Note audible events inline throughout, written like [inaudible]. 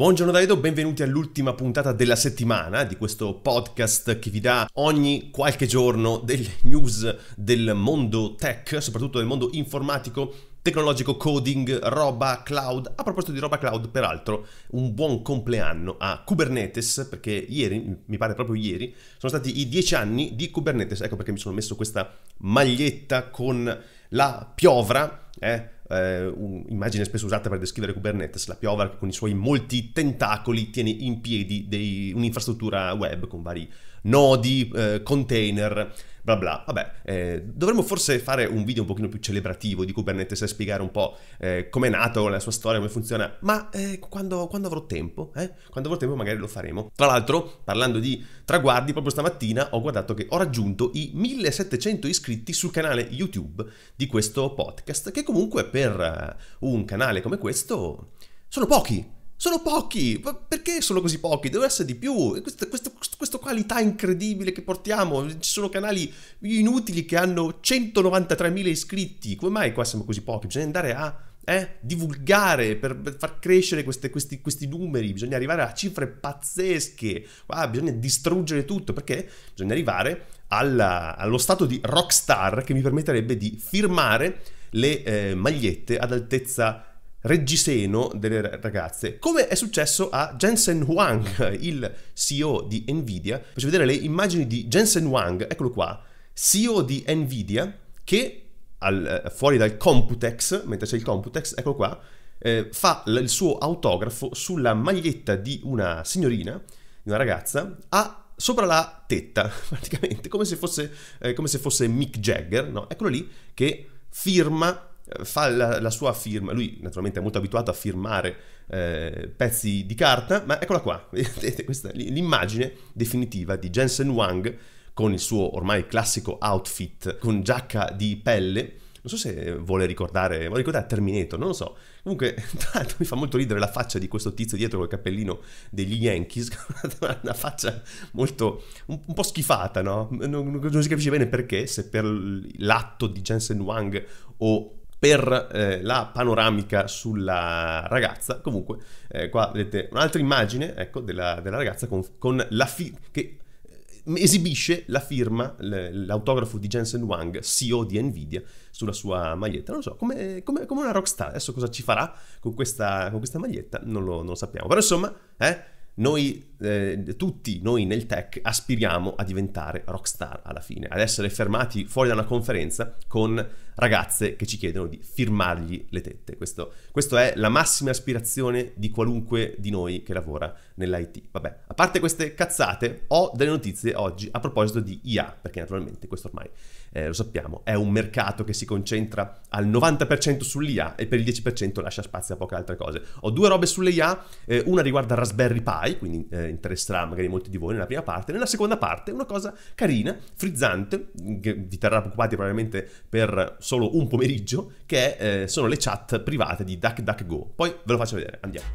Buongiorno Davido, benvenuti all'ultima puntata della settimana di questo podcast che vi dà ogni qualche giorno delle news del mondo tech, soprattutto del mondo informatico, tecnologico, coding, roba, cloud. A proposito di roba cloud, peraltro, un buon compleanno a Kubernetes, perché ieri, mi pare proprio ieri, sono stati i dieci anni di Kubernetes. Ecco perché mi sono messo questa maglietta con la piovra, eh, eh, un'immagine spesso usata per descrivere Kubernetes, la piova che con i suoi molti tentacoli tiene in piedi dei, un'infrastruttura web con vari nodi, eh, container, bla bla. Vabbè, eh, dovremmo forse fare un video un pochino più celebrativo di Kubernetes e spiegare un po' eh, com'è nato, la sua storia, come funziona, ma eh, quando, quando, avrò tempo, eh? quando avrò tempo magari lo faremo. Tra l'altro, parlando di traguardi, proprio stamattina ho guardato che ho raggiunto i 1700 iscritti sul canale YouTube di questo podcast, che comunque per eh, un canale come questo sono pochi. Sono pochi! Ma perché sono così pochi? Devono essere di più! Questa, questa, questa qualità incredibile che portiamo, ci sono canali inutili che hanno 193.000 iscritti, come mai qua siamo così pochi? Bisogna andare a... Eh? divulgare, per far crescere queste, questi, questi, numeri, bisogna arrivare a cifre pazzesche, ah, bisogna distruggere tutto, perché bisogna arrivare alla, allo stato di rockstar che mi permetterebbe di firmare le eh, magliette ad altezza reggiseno delle ragazze, come è successo a Jensen Huang, il CEO di Nvidia. Faccio vedere le immagini di Jensen Huang, eccolo qua, CEO di Nvidia, che al, eh, fuori dal Computex, mentre c'è il Computex, eccolo qua, eh, fa l- il suo autografo sulla maglietta di una signorina, di una ragazza, a, sopra la tetta, [laughs] praticamente, come se fosse, eh, come se fosse Mick Jagger, no? Eccolo lì che firma fa la, la, sua firma, lui naturalmente è molto abituato a firmare eh, pezzi di carta, ma eccola qua, [laughs] vedete questa è l'immagine definitiva di Jensen Wang con il suo ormai classico outfit con giacca di pelle. Non so se vuole ricordare, vuole ricordare Terminator, non lo so. Comunque, [laughs] tra l'altro mi fa molto ridere la faccia di questo tizio dietro col cappellino degli Yankees, [laughs] una faccia molto, un, un po' schifata, no? Non, non si capisce bene perché, se per l'atto di Jensen Wang o per eh, la panoramica sulla ragazza. Comunque, eh, qua vedete un'altra immagine ecco, della, della ragazza con, con la fi- che eh, esibisce la firma, l'autografo di Jensen Wang, CEO di Nvidia, sulla sua maglietta. Non so, come, come, come una rockstar. Adesso cosa ci farà con questa, con questa maglietta? Non lo, non lo, sappiamo. Però insomma, eh, noi eh, tutti noi nel tech aspiriamo a diventare rockstar alla fine, ad essere fermati fuori da una conferenza con ragazze che ci chiedono di firmargli le tette. Questo, questa è la massima aspirazione di qualunque di noi che lavora nell'IT. Vabbè, a parte queste cazzate, ho delle notizie oggi a proposito di IA, perché naturalmente questo ormai eh, lo sappiamo, è un mercato che si concentra al 90% sull'IA e per il 10% lascia spazio a poche altre cose. Ho due robe sulle IA, eh, una riguarda Raspberry Pi, quindi eh, interesserà magari molti di voi nella prima parte. Nella seconda parte una cosa carina, frizzante, che vi terrà occupati probabilmente per solo un pomeriggio, che eh, sono le chat private di DuckDuckGo. Poi ve lo faccio vedere, andiamo.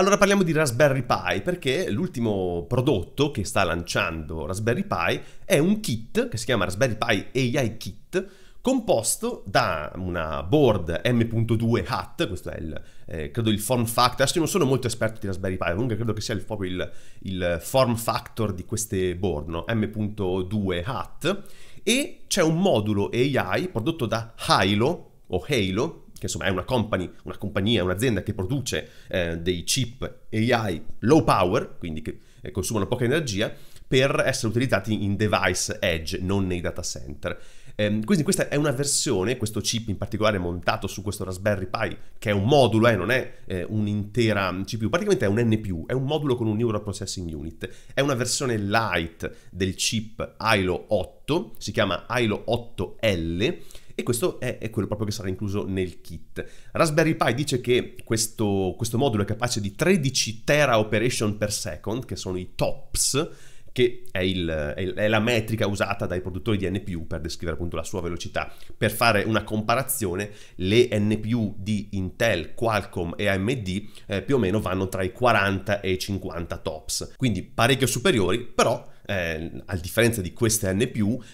Allora parliamo di Raspberry Pi perché l'ultimo prodotto che sta lanciando Raspberry Pi è un kit che si chiama Raspberry Pi AI Kit composto da una board M.2 HAT, questo è il, eh, credo il form factor, adesso io non sono molto esperto di Raspberry Pi, comunque credo che sia il, proprio il, il, form factor di queste board, no? M.2 HAT, e c'è un modulo AI prodotto da Hilo, o Halo, che insomma è una company, una compagnia, un'azienda che produce eh, dei chip AI low power, quindi che eh, consumano poca energia, per essere utilizzati in device edge, non nei data center. Ehm, quindi questa è una versione, questo chip in particolare montato su questo Raspberry Pi, che è un modulo, eh, non è eh, un'intera CPU, praticamente è un NPU, è un modulo con un Neural Processing Unit. È una versione light del chip ILO 8, si chiama ILO 8L, e questo è, è, quello proprio che sarà incluso nel kit. Raspberry Pi dice che questo, questo modulo è capace di 13 tera operation per second, che sono i TOPS, che è, il, è, la metrica usata dai produttori di NPU per descrivere appunto la sua velocità. Per fare una comparazione, le NPU di Intel, Qualcomm e AMD eh, più o meno vanno tra i 40 e i 50 tops, quindi parecchio superiori, però eh, a differenza di queste N+,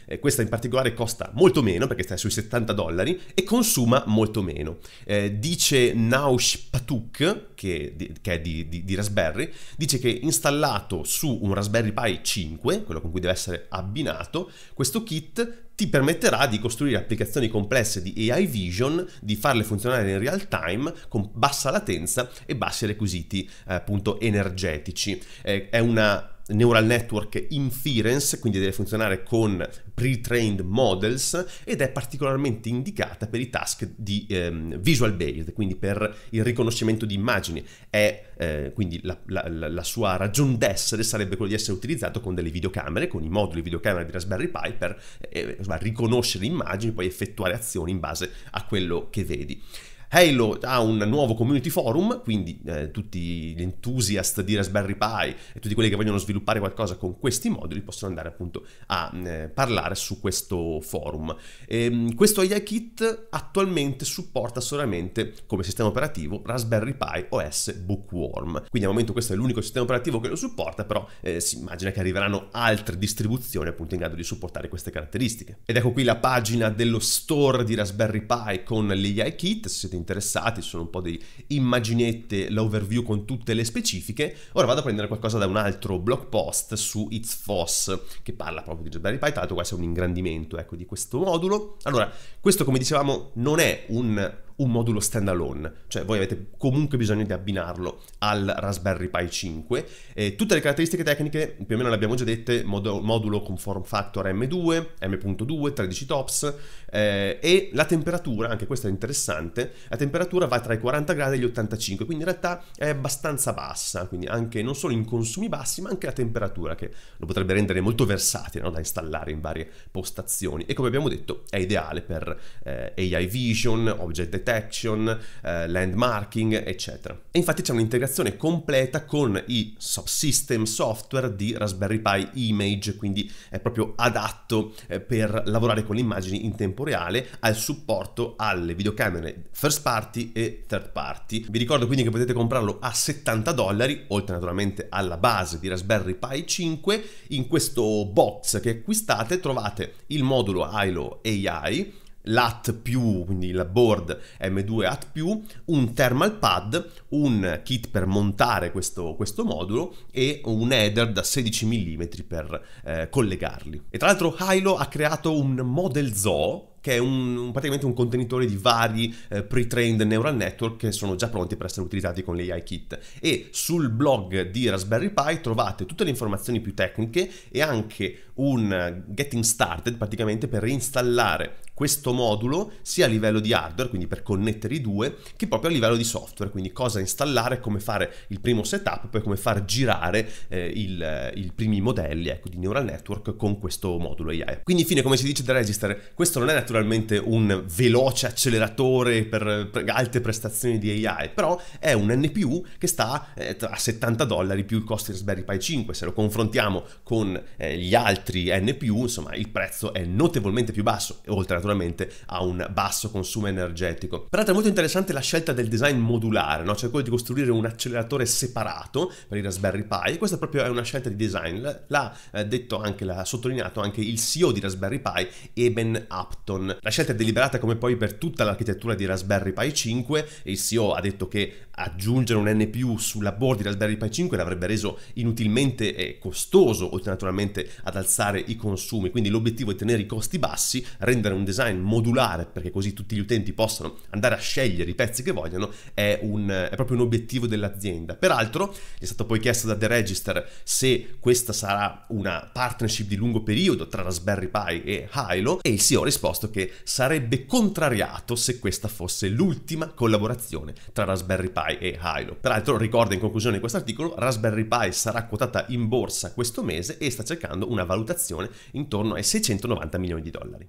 eh, questa in particolare costa molto meno perché sta sui 70 dollari e consuma molto meno. Eh, dice Naush Patuk, che, di, che è di, di, di, Raspberry, dice che installato su un Raspberry Pi 5, quello con cui deve essere abbinato, questo kit ti permetterà di costruire applicazioni complesse di AI Vision, di farle funzionare in real time con bassa latenza e bassi requisiti eh, appunto energetici. Eh, è una neural network inference, quindi deve funzionare con pre-trained models ed è particolarmente indicata per i task di ehm, visual based, quindi per il riconoscimento di immagini. È, eh, quindi la, la, la sua ragion d'essere sarebbe quella di essere utilizzato con delle videocamere, con i moduli videocamera di Raspberry Pi per eh, riconoscere immagini, e poi effettuare azioni in base a quello che vedi. Halo ha un nuovo community forum, quindi eh, tutti gli enthusiast di Raspberry Pi e tutti quelli che vogliono sviluppare qualcosa con questi moduli possono andare appunto a eh, parlare su questo forum. E, ehm, questo AI Kit attualmente supporta solamente come sistema operativo Raspberry Pi OS Bookworm, quindi al momento questo è l'unico sistema operativo che lo supporta, però eh, si immagina che arriveranno altre distribuzioni appunto in grado di supportare queste caratteristiche. Ed ecco qui la pagina dello store di Raspberry Pi con l'AI Kit, se siete interessati, sono un po' dei immaginette, l'overview con tutte le specifiche. Ora vado a prendere qualcosa da un altro blog post su It's Foss che parla proprio di Raspberry Pi, tanto questo è un ingrandimento ecco, di questo modulo. Allora, questo come dicevamo non è un un modulo standalone, cioè voi avete comunque bisogno di abbinarlo al Raspberry Pi 5. Eh, tutte le caratteristiche tecniche più o meno le abbiamo già dette, modo, modulo con form factor M2, M.2, 13 tops eh, e la temperatura, anche questo è interessante, la temperatura va tra i 40 gradi e gli 85, quindi in realtà è abbastanza bassa, quindi anche non solo in consumi bassi ma anche la temperatura che lo potrebbe rendere molto versatile no? da installare in varie postazioni e come abbiamo detto è ideale per eh, AI Vision, Object detection, eh, landmarking, eccetera. E infatti c'è un'integrazione completa con i subsystem software di Raspberry Pi Image, quindi è proprio adatto eh, per lavorare con le immagini in tempo reale al supporto alle videocamere first party e third party. Vi ricordo quindi che potete comprarlo a 70 dollari, oltre naturalmente alla base di Raspberry Pi 5. In questo box che acquistate trovate il modulo ILO AI l'AT+, quindi la board M2 AT+, un thermal pad, un kit per montare questo, questo modulo e un header da 16 mm per eh, collegarli. E tra l'altro Hilo ha creato un Model Zoo, che è un, un, praticamente un contenitore di vari eh, pre-trained neural network che sono già pronti per essere utilizzati con l'AI kit. E sul blog di Raspberry Pi trovate tutte le informazioni più tecniche e anche un eh, getting started praticamente per installare questo modulo sia a livello di hardware, quindi per connettere i due, che proprio a livello di software, quindi cosa installare, come fare il primo setup, poi come far girare eh, il, eh, il, primi modelli ecco, di neural network con questo modulo AI. Quindi infine, come si dice da Register, questo non è naturalmente un veloce acceleratore per alte prestazioni di AI, però è un NPU che sta eh, a 70 dollari più il costo di Raspberry Pi 5, se lo confrontiamo con eh, gli altri NPU, insomma il prezzo è notevolmente più basso, oltre a naturalmente ha un basso consumo energetico. Peraltro è molto interessante la scelta del design modulare, no? cioè quello di costruire un acceleratore separato per i Raspberry Pi, questa proprio è una scelta di design, l'ha eh, detto anche, l'ha sottolineato anche il CEO di Raspberry Pi, Eben Upton. La scelta è deliberata come poi per tutta l'architettura di Raspberry Pi 5 e il CEO ha detto che aggiungere un N+, sulla board di Raspberry Pi 5 l'avrebbe reso inutilmente eh, costoso, oltre naturalmente ad alzare i consumi, quindi l'obiettivo è tenere i costi bassi, rendere un design design modulare, perché così tutti gli utenti possano andare a scegliere i pezzi che vogliono, è, un, è proprio un obiettivo dell'azienda. Peraltro è stato poi chiesto da The Register se questa sarà una partnership di lungo periodo tra Raspberry Pi e Hilo e il CEO ha risposto che sarebbe contrariato se questa fosse l'ultima collaborazione tra Raspberry Pi e Hilo. Peraltro ricorda in conclusione questo articolo, Raspberry Pi sarà quotata in borsa questo mese e sta cercando una valutazione intorno ai 690 milioni di dollari.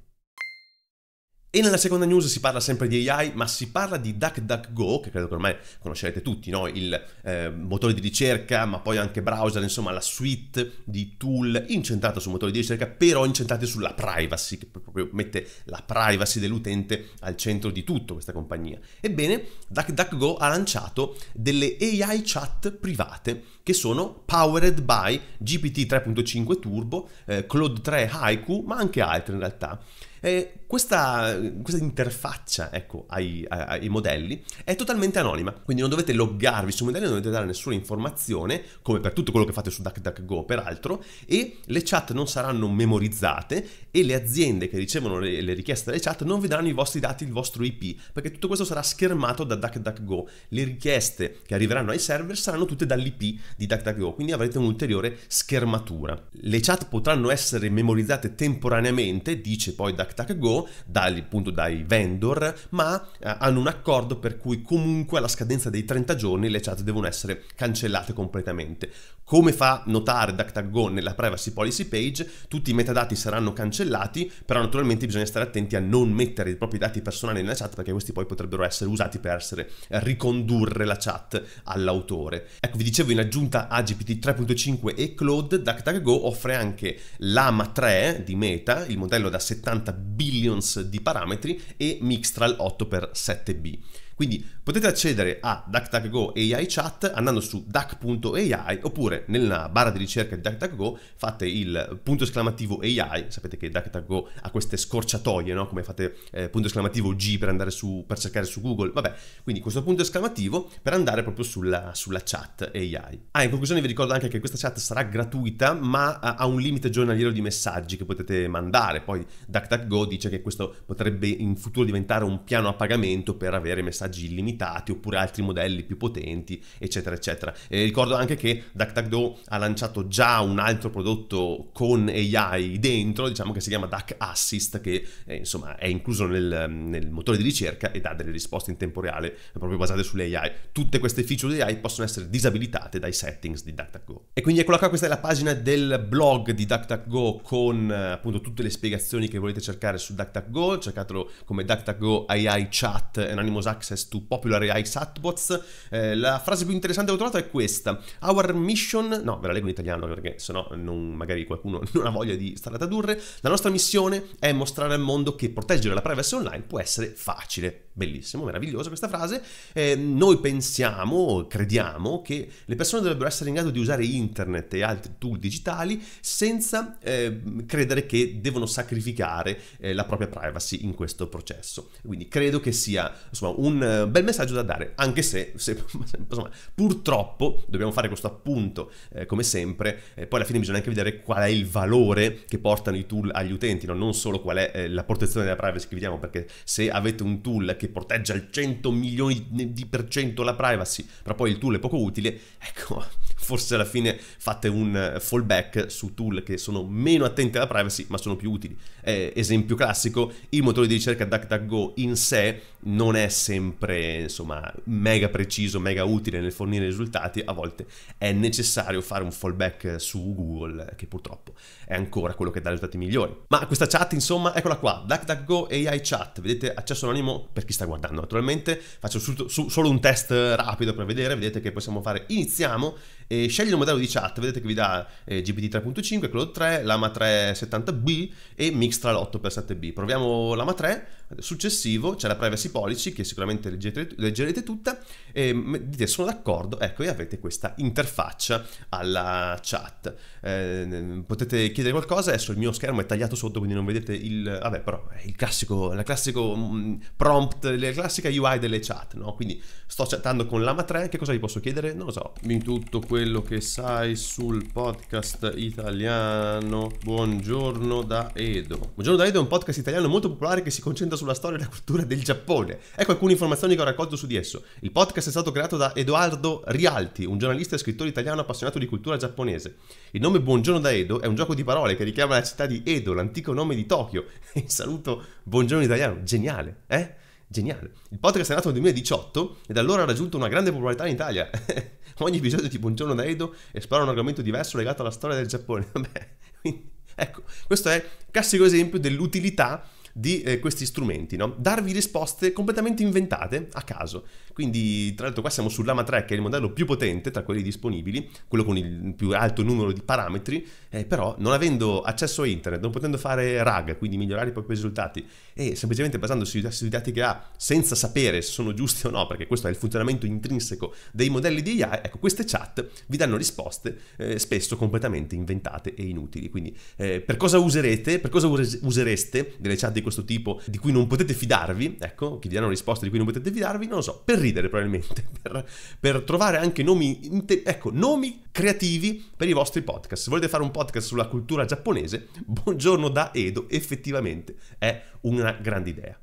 E nella seconda news si parla sempre di AI, ma si parla di DuckDuckGo, che credo che ormai conoscerete tutti, no? il eh, motore di ricerca, ma poi anche browser, insomma la suite di tool incentrata sul motore di ricerca, però incentrati sulla privacy, che proprio mette la privacy dell'utente al centro di tutto questa compagnia. Ebbene, DuckDuckGo ha lanciato delle AI chat private che sono powered by GPT 3.5 Turbo, eh, Claude 3 Haiku, ma anche altre in realtà. Eh, questa, questa interfaccia ecco, ai, ai, modelli è totalmente anonima, quindi non dovete loggarvi sui modelli, non dovete dare nessuna informazione, come per tutto quello che fate su DuckDuckGo peraltro, e le chat non saranno memorizzate e le aziende che ricevono le, le richieste dalle chat non vi daranno i vostri dati, il vostro IP, perché tutto questo sarà schermato da DuckDuckGo. Le richieste che arriveranno ai server saranno tutte dall'IP di DuckDuckGo, quindi avrete un'ulteriore schermatura. Le chat potranno essere memorizzate temporaneamente, dice poi DuckDuckGo, prodotto dai, appunto, dai vendor, ma eh, hanno un accordo per cui comunque alla scadenza dei 30 giorni le chat devono essere cancellate completamente. Come fa notare DuckDuckGo nella privacy policy page, tutti i metadati saranno cancellati, però naturalmente bisogna stare attenti a non mettere i propri dati personali nella chat perché questi poi potrebbero essere usati per essere, eh, ricondurre la chat all'autore. Ecco, vi dicevo in aggiunta a GPT 3.5 e Claude, DuckDuckGo offre anche l'AMA 3 di Meta, il modello da 70 billions di parametri e Mixtral 8x7b. Quindi potete accedere a DuckDuckGo AI Chat andando su duck.ai oppure nella barra di ricerca di DuckDuckGo fate il punto esclamativo AI, sapete che DuckDuckGo ha queste scorciatoie, no? come fate eh, punto esclamativo G per andare su, per cercare su Google, vabbè, quindi questo punto esclamativo per andare proprio sulla, sulla chat AI. Ah, in conclusione vi ricordo anche che questa chat sarà gratuita ma ha un limite giornaliero di messaggi che potete mandare, poi DuckDuckGo dice che questo potrebbe in futuro diventare un piano a pagamento per avere messaggi messaggi illimitati oppure altri modelli più potenti, eccetera, eccetera. E ricordo anche che DuckDuckGo ha lanciato già un altro prodotto con AI dentro, diciamo che si chiama Duck Assist, che eh, insomma è incluso nel, nel, motore di ricerca e dà delle risposte in tempo reale proprio basate sulle AI. Tutte queste feature di AI possono essere disabilitate dai settings di DuckDuckGo. E quindi eccola qua, questa è la pagina del blog di DuckDuckGo con appunto tutte le spiegazioni che volete cercare su DuckDuckGo, cercatelo come DuckDuckGo AI Chat Anonymous Access access to popular AI chatbots. Eh, la frase più interessante che ho trovato è questa. Our mission, no, ve la leggo in italiano perché sennò non, magari qualcuno [laughs] non ha voglia di stare a tradurre. La nostra missione è mostrare al mondo che proteggere la privacy online può essere facile. Bellissimo, meravigliosa questa frase. Eh, noi pensiamo, crediamo che le persone dovrebbero essere in grado di usare internet e altri tool digitali senza eh, credere che devono sacrificare eh, la propria privacy in questo processo. Quindi credo che sia insomma, un eh, bel messaggio da dare, anche se, se [laughs] insomma, purtroppo dobbiamo fare questo appunto eh, come sempre, eh, poi alla fine bisogna anche vedere qual è il valore che portano i tool agli utenti, no? non solo qual è eh, la protezione della privacy che vediamo, perché se avete un tool che protegge al 100 milioni di per cento la privacy, però poi il tool è poco utile, [laughs] ecco, forse alla fine fate un fallback su tool che sono meno attenti alla privacy ma sono più utili. Eh, esempio classico, il motore di ricerca DuckDuckGo in sé non è sempre insomma mega preciso, mega utile nel fornire risultati, a volte è necessario fare un fallback su Google che purtroppo è ancora quello che dà risultati migliori. Ma questa chat insomma eccola qua, DuckDuckGo AI chat, vedete accesso anonimo per chi sta guardando naturalmente, faccio su, su, solo un test rapido per vedere, vedete che possiamo fare iniziamo e scegli il modello di chat, vedete che vi dà eh, GPT 3.5, Cloud 3, Lama 370B e Mixtral 8x7B. Proviamo Lama 3, successivo c'è la privacy Policy, che sicuramente leggerete, leggerete tutta, e ehm, dite sono d'accordo, ecco, e avete questa interfaccia alla chat. Eh, potete chiedere qualcosa, adesso il mio schermo è tagliato sotto, quindi non vedete il... vabbè, però è il classico, la classico mm, prompt, la classica UI delle chat, no? Quindi sto chattando con l'AMA 3, che cosa vi posso chiedere? Non lo so. In tutto quello che sai sul podcast italiano, buongiorno da Edo. Buongiorno da Edo è un podcast italiano molto popolare che si concentra sulla storia e la cultura del Giappone Paule. Ecco alcune informazioni che ho raccolto su di esso. Il podcast è stato creato da Edoardo Rialti, un giornalista e scrittore italiano appassionato di cultura giapponese. Il nome Buongiorno da Edo è un gioco di parole che richiama la città di Edo, l'antico nome di Tokyo. [laughs] Il saluto Buongiorno italiano, geniale, eh? Geniale. Il podcast è nato nel 2018 e da allora ha raggiunto una grande popolarità in Italia. [laughs] Ogni episodio di Buongiorno da Edo esplora un argomento diverso legato alla storia del Giappone. [laughs] Vabbè, quindi, ecco, questo è classico esempio dell'utilità di eh, questi strumenti, no? darvi risposte completamente inventate a caso. Quindi, tra l'altro, qua siamo sull'AMA 3, che è il modello più potente tra quelli disponibili, quello con il più alto numero di parametri, eh, però non avendo accesso a internet, non potendo fare RAG, quindi migliorare i propri risultati, e semplicemente basandosi sui dati che ha, senza sapere se sono giusti o no, perché questo è il funzionamento intrinseco dei modelli di AI, ecco, queste chat vi danno risposte eh, spesso completamente inventate e inutili. Quindi, eh, per cosa userete, per cosa usereste delle chat di questo tipo di cui non potete fidarvi, ecco, che vi danno risposte di cui non potete fidarvi, non lo so, per ridere probabilmente, [laughs] per, per trovare anche nomi, ecco, nomi creativi per i vostri podcast. Se volete fare un podcast sulla cultura giapponese, buongiorno da Edo effettivamente è una grande idea.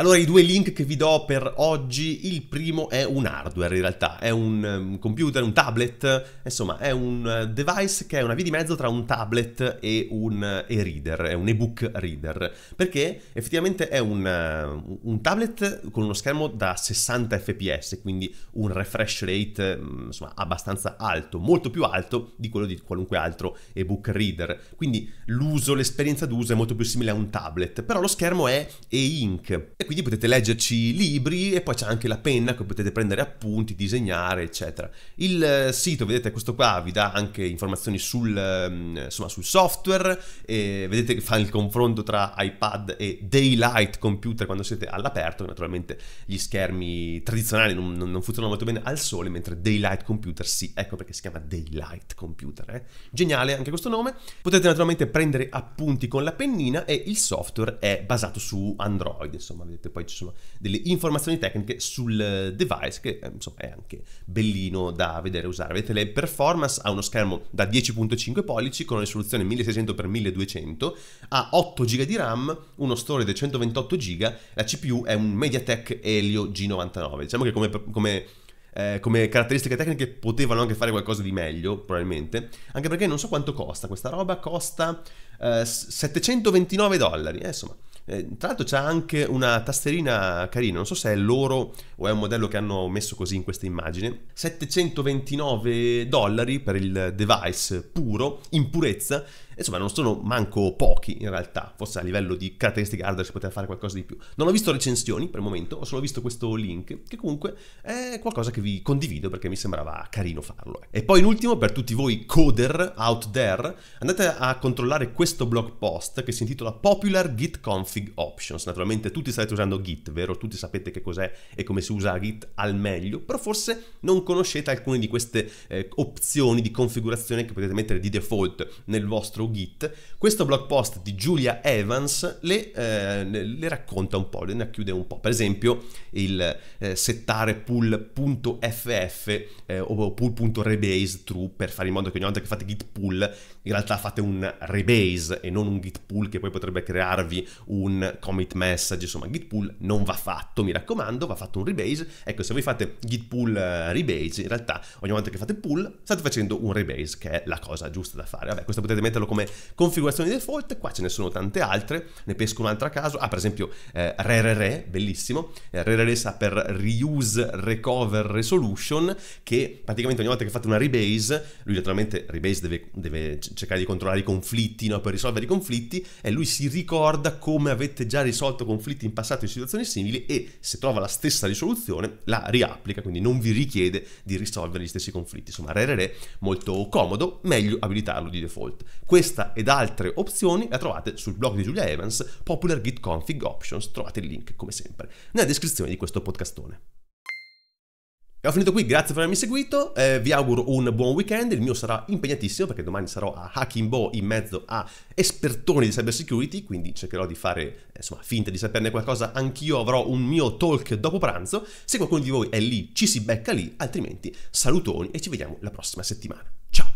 Allora i due link che vi do per oggi, il primo è un hardware in realtà, è un, ehm, computer, un tablet, insomma è un eh, device che è una via di mezzo tra un tablet e un e-reader, eh, è un ebook reader, perché effettivamente è un, eh, un tablet con uno schermo da 60 fps, quindi un refresh rate mm, insomma abbastanza alto, molto più alto di quello di qualunque altro ebook reader, quindi l'uso, l'esperienza d'uso è molto più simile a un tablet, però lo schermo è e-ink quindi potete leggerci libri e poi c'è anche la penna che potete prendere appunti, disegnare, eccetera. Il eh, sito, vedete, questo qua vi dà anche informazioni sul, ehm, insomma, sul software, vedete che fa il confronto tra iPad e Daylight computer quando siete all'aperto, naturalmente gli schermi tradizionali non, non, funzionano molto bene al sole, mentre Daylight computer sì, ecco perché si chiama Daylight computer. Eh? Geniale anche questo nome, potete naturalmente prendere appunti con la pennina e il software è basato su Android, insomma, vedete cosiddette. Poi ci sono delle informazioni tecniche sul eh, device che eh, insomma, è anche bellino da vedere usare. Vedete le performance, ha uno schermo da 10.5 pollici con una risoluzione 1600x1200, ha 8 GB di RAM, uno storage da 128 GB, la CPU è un MediaTek Helio G99. Diciamo che come, come eh, come caratteristiche tecniche potevano anche fare qualcosa di meglio, probabilmente, anche perché non so quanto costa questa roba, costa eh, 729 dollari, eh, insomma, eh, tra l'altro c'ha anche una tasterina carina, non so se è loro o è un modello che hanno messo così in questa immagine. 729 dollari per il device puro, in purezza, Insomma, non sono manco pochi in realtà, forse a livello di caratteristiche hardware si poteva fare qualcosa di più. Non ho visto recensioni per il momento, ho solo visto questo link, che comunque è qualcosa che vi condivido perché mi sembrava carino farlo. E poi in ultimo, per tutti voi coder out there, andate a controllare questo blog post che si intitola Popular Git Config Options. Naturalmente tutti state usando Git, vero? Tutti sapete che cos'è e come si usa Git al meglio, però forse non conoscete alcune di queste eh, opzioni di configurazione che potete mettere di default nel vostro Git, questo blog post di Julia Evans le, eh, le racconta un po', le racchiude un po'. Per esempio il eh, settare pull.ff eh, o pull.rebase true per fare in modo che ogni volta che fate git pull in realtà fate un rebase e non un git pull che poi potrebbe crearvi un commit message, insomma git pull non va fatto, mi raccomando, va fatto un rebase, ecco se voi fate git pull eh, rebase, in realtà ogni volta che fate pull state facendo un rebase che è la cosa giusta da fare, vabbè questo potete metterlo come configurazione default, qua ce ne sono tante altre, ne pesco un'altra a caso, ah per esempio eh, RRR, bellissimo, eh, RRR sta per Reuse Recover Resolution, che praticamente ogni volta che fate una rebase, lui naturalmente rebase deve, deve cercare di controllare i conflitti, no? per risolvere i conflitti, e lui si ricorda come avete già risolto conflitti in passato in situazioni simili e se trova la stessa risoluzione la riapplica, quindi non vi richiede di risolvere gli stessi conflitti. Insomma, re, re, re molto comodo, meglio abilitarlo di default. Questa ed altre opzioni la trovate sul blog di Giulia Evans, Popular Git Config Options, trovate il link come sempre nella descrizione di questo podcastone. Ho finito qui, grazie per avermi seguito, eh, vi auguro un buon weekend, il mio sarà impegnatissimo perché domani sarò a Hacking Bo in mezzo a espertoni di cyber security, quindi cercherò di fare insomma, finta di saperne qualcosa, anch'io avrò un mio talk dopo pranzo, se qualcuno di voi è lì ci si becca lì, altrimenti salutoni e ci vediamo la prossima settimana. Ciao!